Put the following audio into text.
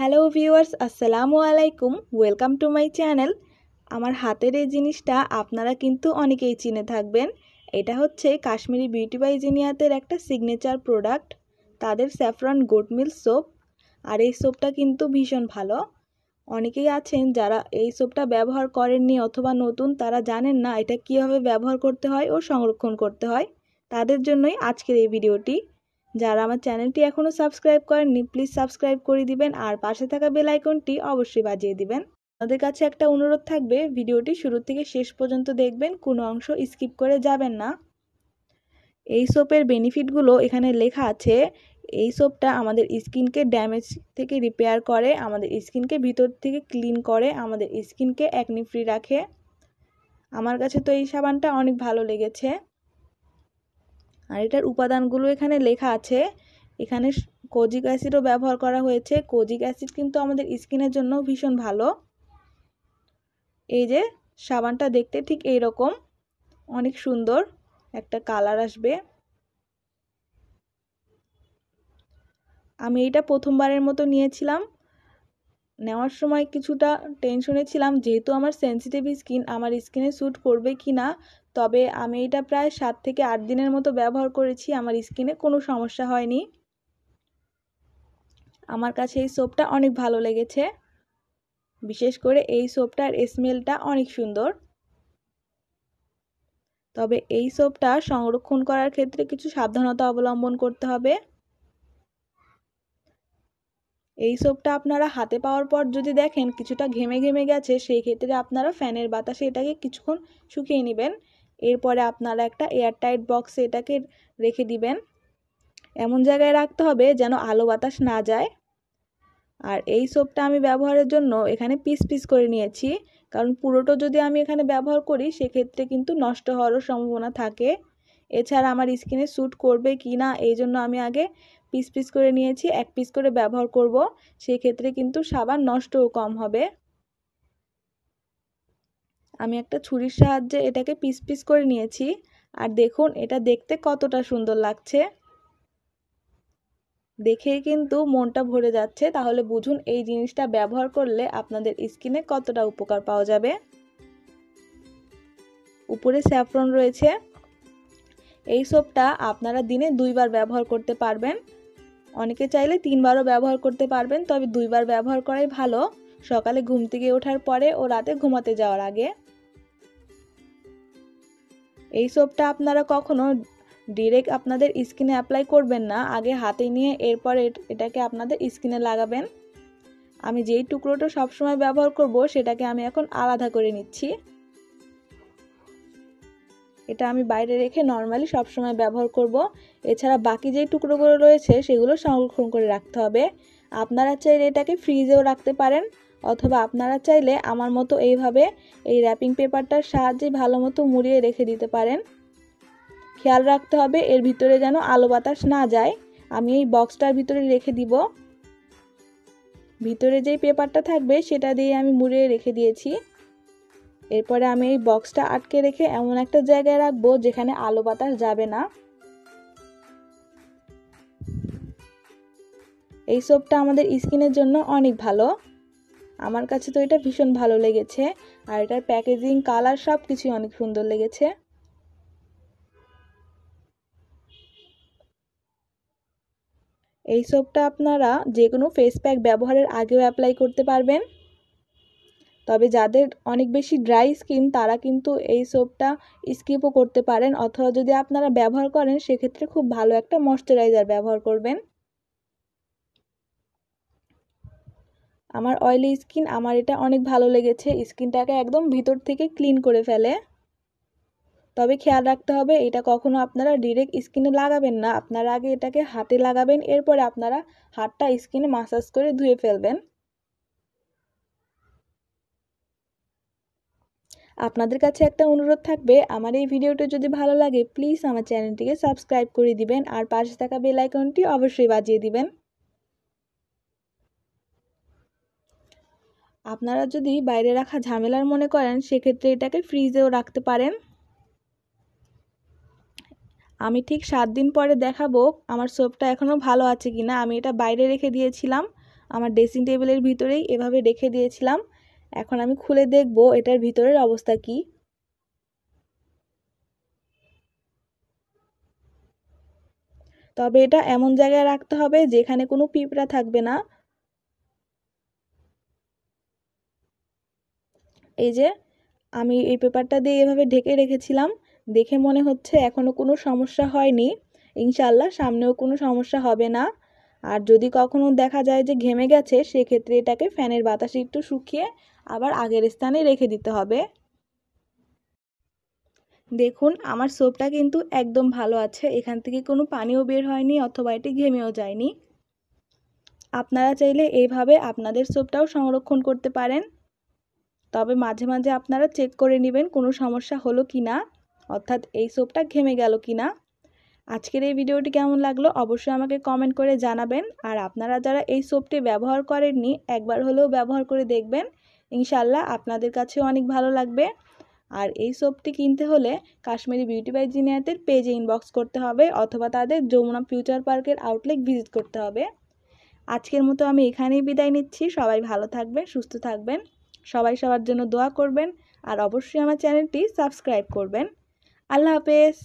Hello viewers আসসালামু আলাইকুম welcome to my channel আমার হাতের এই জিনিসটা আপনারা কিন্তু অনেকেই চিনে থাকবেন এটা হচ্ছে কাশ্মীরি বিউটি বাই জিনিয়াতের একটা সিগনেচার প্রোডাক্ট তাদের স্যাফরন গুড মিল সোপ আর এই সোপটা কিন্তু ভীষণ ভালো অনেকেই আছেন যারা এই সোপটা ব্যবহার করেননি অথবা নতুন তারা জানেন না এটা কীভাবে ব্যবহার করতে হয় ও সংরক্ষণ করতে হয় তাদের জন্যই আজকের এই ভিডিওটি যারা আমার চ্যানেলটি এখনও সাবস্ক্রাইব করেননি প্লিজ সাবস্ক্রাইব করে দিবেন আর পাশে থাকা বেল আইকনটি অবশ্যই বাজিয়ে দিবেন আপনাদের কাছে একটা অনুরোধ থাকবে ভিডিওটি শুরু থেকে শেষ পর্যন্ত দেখবেন কোনো অংশ স্কিপ করে যাবেন না এই সোপের বেনিফিটগুলো এখানে লেখা আছে এই সোপটা আমাদের স্কিনকে ড্যামেজ থেকে রিপেয়ার করে আমাদের স্কিনকে ভিতর থেকে ক্লিন করে আমাদের স্কিনকে একনি ফ্রি রাখে আমার কাছে তো এই সাবানটা অনেক ভালো লেগেছে আর এটার উপাদানগুলো এখানে লেখা আছে এখানে কোজিক অ্যাসিডও ব্যবহার করা হয়েছে কোজিক অ্যাসিড কিন্তু আমাদের স্কিনের জন্য ভীষণ ভালো এই যে সাবানটা দেখতে ঠিক এই রকম অনেক সুন্দর একটা কালার আসবে আমি এটা প্রথমবারের মতো নিয়েছিলাম নেওয়ার সময় কিছুটা টেনশনে ছিলাম যেহেতু আমার সেন্সিটিভ স্কিন আমার স্কিনে শ্যুট করবে কি না তবে আমি এটা প্রায় সাত থেকে আট দিনের মতো ব্যবহার করেছি আমার স্কিনে কোনো সমস্যা হয়নি আমার কাছে এই সোপটা অনেক ভালো লেগেছে বিশেষ করে এই সোপটার স্মেলটা অনেক সুন্দর তবে এই সোপটা সংরক্ষণ করার ক্ষেত্রে কিছু সাবধানতা অবলম্বন করতে হবে এই সোপটা আপনারা হাতে পাওয়ার পর যদি দেখেন কিছুটা ঘেমে ঘেমে গেছে সেই ক্ষেত্রে আপনারা ফ্যানের বাতাসে এটাকে কিছুক্ষণ শুকিয়ে নেবেন এরপরে আপনারা একটা এয়ারটাইট বক্সে এটাকে রেখে দিবেন এমন জায়গায় রাখতে হবে যেন আলো বাতাস না যায় আর এই সোপটা আমি ব্যবহারের জন্য এখানে পিস পিস করে নিয়েছি কারণ পুরোটা যদি আমি এখানে ব্যবহার করি সেক্ষেত্রে কিন্তু নষ্ট হওয়ারও সম্ভাবনা থাকে এছাড়া আমার স্কিনে স্যুট করবে কি না এই জন্য আমি আগে পিস পিস করে নিয়েছি এক পিস করে ব্যবহার করব সেই ক্ষেত্রে কিন্তু সাবান নষ্টও কম হবে আমি একটা ছুরির সাহায্যে এটাকে পিস পিস করে নিয়েছি আর দেখুন এটা দেখতে কতটা সুন্দর লাগছে দেখে কিন্তু মনটা ভরে যাচ্ছে তাহলে বুঝুন এই জিনিসটা ব্যবহার করলে আপনাদের স্কিনে কতটা উপকার পাওয়া যাবে উপরে স্যাফরন রয়েছে এই সোপটা আপনারা দিনে দুইবার ব্যবহার করতে পারবেন অনেকে চাইলে তিনবারও ব্যবহার করতে পারবেন তবে দুইবার ব্যবহার করাই ভালো সকালে ঘুম থেকে ওঠার পরে ও রাতে ঘুমাতে যাওয়ার আগে এই সোপটা আপনারা কখনো ডিরেক্ট আপনাদের স্কিনে অ্যাপ্লাই করবেন না আগে হাতে নিয়ে এরপর এটাকে আপনাদের স্কিনে লাগাবেন আমি যেই টুকরোটা সবসময় ব্যবহার করব সেটাকে আমি এখন আলাদা করে নিচ্ছি এটা আমি বাইরে রেখে নর্মালি সবসময় ব্যবহার করব। এছাড়া বাকি যেই টুকরোগুলো রয়েছে সেগুলো সংরক্ষণ করে রাখতে হবে আপনারা চাইলে এটাকে ফ্রিজেও রাখতে পারেন অথবা আপনারা চাইলে আমার মতো এইভাবে এই র্যাপিং পেপারটার সাহায্যে ভালো মতো মুড়িয়ে রেখে দিতে পারেন খেয়াল রাখতে হবে এর ভিতরে যেন আলো বাতাস না যায় আমি এই বক্সটার ভিতরে রেখে দিব ভিতরে যেই পেপারটা থাকবে সেটা দিয়ে আমি মুড়িয়ে রেখে দিয়েছি এরপরে আমি এই বক্সটা আটকে রেখে এমন একটা জায়গায় রাখবো যেখানে আলো বাতাস যাবে না এই সোপটা আমাদের স্কিনের জন্য অনেক ভালো আমার কাছে তো এটা ভীষণ ভালো লেগেছে আর এটার প্যাকেজিং কালার সব কিছুই অনেক সুন্দর লেগেছে এই সোপটা আপনারা যে কোনো ফেস প্যাক ব্যবহারের আগেও অ্যাপ্লাই করতে পারবেন তবে যাদের অনেক বেশি ড্রাই স্কিন তারা কিন্তু এই সোপটা স্কিপও করতে পারেন অথবা যদি আপনারা ব্যবহার করেন সেক্ষেত্রে খুব ভালো একটা ময়শ্চারাইজার ব্যবহার করবেন আমার অয়েলি স্কিন আমার এটা অনেক ভালো লেগেছে স্কিনটাকে একদম ভিতর থেকে ক্লিন করে ফেলে তবে খেয়াল রাখতে হবে এটা কখনো আপনারা ডিরেক্ট স্কিনে লাগাবেন না আপনারা আগে এটাকে হাতে লাগাবেন এরপরে আপনারা হাতটা স্কিনে মাসাজ করে ধুয়ে ফেলবেন আপনাদের কাছে একটা অনুরোধ থাকবে আমার এই ভিডিওটি যদি ভালো লাগে প্লিজ আমার চ্যানেলটিকে সাবস্ক্রাইব করে দিবেন আর পাশে থাকা বেল আইকনটি অবশ্যই বাজিয়ে দিবেন আপনারা যদি বাইরে রাখা ঝামেলার মনে করেন সেক্ষেত্রে এটাকে ফ্রিজেও রাখতে পারেন আমি ঠিক সাত দিন পরে দেখাবো আমার সোপটা এখনও ভালো আছে কি না আমি এটা বাইরে রেখে দিয়েছিলাম আমার ড্রেসিং টেবিলের ভিতরেই এভাবে রেখে দিয়েছিলাম এখন আমি খুলে দেখব এটার ভিতরের অবস্থা কি তবে এটা এমন জায়গায় রাখতে হবে যেখানে কোনো পিঁপড়া থাকবে না এই যে আমি এই পেপারটা দিয়ে এভাবে ঢেকে রেখেছিলাম দেখে মনে হচ্ছে এখনও কোনো সমস্যা হয়নি ইনশাল্লাহ সামনেও কোনো সমস্যা হবে না আর যদি কখনো দেখা যায় যে ঘেমে গেছে সেক্ষেত্রে এটাকে ফ্যানের বাতাসে একটু শুকিয়ে আবার আগের স্থানে রেখে দিতে হবে দেখুন আমার সোপটা কিন্তু একদম ভালো আছে এখান থেকে কোনো পানিও বের হয়নি অথবা এটি ঘেমেও যায়নি আপনারা চাইলে এইভাবে আপনাদের সোপটাও সংরক্ষণ করতে পারেন তবে মাঝে মাঝে আপনারা চেক করে নেবেন কোনো সমস্যা হলো কি না অর্থাৎ এই সোপটা ঘেমে গেল কি না আজকের এই ভিডিওটি কেমন লাগলো অবশ্যই আমাকে কমেন্ট করে জানাবেন আর আপনারা যারা এই সোপটি ব্যবহার করেননি একবার হলেও ব্যবহার করে দেখবেন ইনশাল্লাহ আপনাদের কাছেও অনেক ভালো লাগবে আর এই সোপটি কিনতে হলে কাশ্মীরি বিউটি বাই জিনিয়াতের পেজে ইনবক্স করতে হবে অথবা তাদের যমুনা ফিউচার পার্কের আউটলেট ভিজিট করতে হবে আজকের মতো আমি এখানেই বিদায় নিচ্ছি সবাই ভালো থাকবেন সুস্থ থাকবেন সবাই সবার জন্য দোয়া করবেন আর অবশ্যই আমার চ্যানেলটি সাবস্ক্রাইব করবেন আল্লাহ হাফেজ